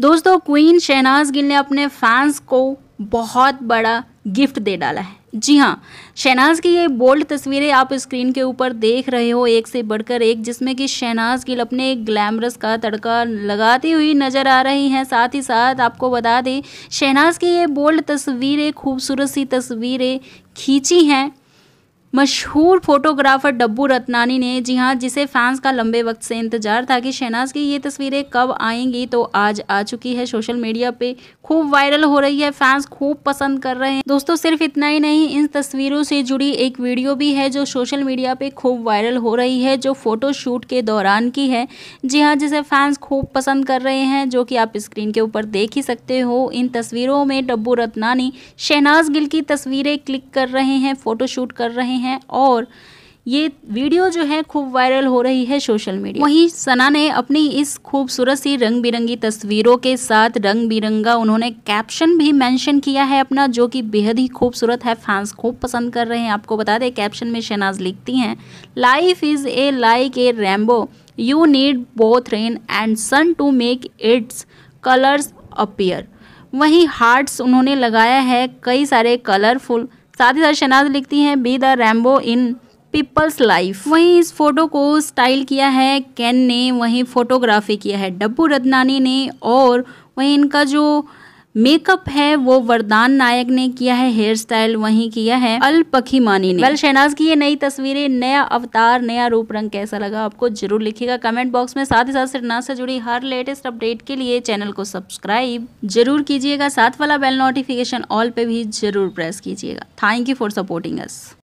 दोस्तों क्वीन शहनाज गिल ने अपने फैंस को बहुत बड़ा गिफ्ट दे डाला है जी हाँ शहनाज की ये बोल्ड तस्वीरें आप स्क्रीन के ऊपर देख रहे हो एक से बढ़कर एक जिसमें कि शहनाज गिल अपने ग्लैमरस का तड़का लगाती हुई नज़र आ रही हैं साथ ही साथ आपको बता दें शहनाज की ये बोल्ड तस्वीरें खूबसूरत सी तस्वीरें खींची हैं मशहूर फोटोग्राफर डब्बू रत्नानी ने जी हाँ जिसे फैंस का लंबे वक्त से इंतजार था कि शहनाज की ये तस्वीरें कब आएंगी तो आज आ चुकी है सोशल मीडिया पे खूब वायरल हो रही है फैंस खूब पसंद कर रहे हैं दोस्तों सिर्फ इतना ही नहीं इन तस्वीरों से जुड़ी एक वीडियो भी है जो सोशल मीडिया पे खूब वायरल हो रही है जो फोटोशूट के दौरान की है जी हाँ जिसे फैंस खूब पसंद कर रहे हैं जो कि आप स्क्रीन के ऊपर देख ही सकते हो इन तस्वीरों में डब्बू रत्नानी शहनाज गिल की तस्वीरें क्लिक कर रहे हैं फोटोशूट कर रहे हैं हैं और ये वीडियो जो है खूब वायरल हो रही है सोशल मीडिया वहीं सना ने अपनी इस खूबसूरत सी रंग बिरंगी तस्वीरों के साथ रंग बिरंगा उन्होंने कैप्शन भी मेंशन किया है अपना जो कि बेहद ही खूबसूरत है फैंस खूब पसंद कर रहे हैं आपको बता दें कैप्शन में शहनाज लिखती हैं life is a like a rainbow you need both rain and sun to make its colours appear वहीं हार्ट्स उन्होंने लगाया है कई सारे कलरफुल साथ ही साथ शनाज लिखती हैं be the rainbow in people's life वहीं इस फोटो को स्टाइल किया है कैन ने वहीं फोटोग्राफी किया है डब्बू रत्नानी ने और वहीं इनका जो मेकअप है वो वरदान नायक ने किया है हेयर स्टाइल वही किया है अल पखीमानी ने वेल शहनाज की ये नई तस्वीरें नया अवतार नया रूप रंग कैसा लगा आपको जरूर लिखिएगा कमेंट बॉक्स में साथ ही साथ शहनाज से जुड़ी हर लेटेस्ट अपडेट के लिए चैनल को सब्सक्राइब जरूर कीजिएगा साथ वाला बेल नोटिफिकेशन ऑल पे भी जरूर प्रेस कीजिएगा thank you for supporting us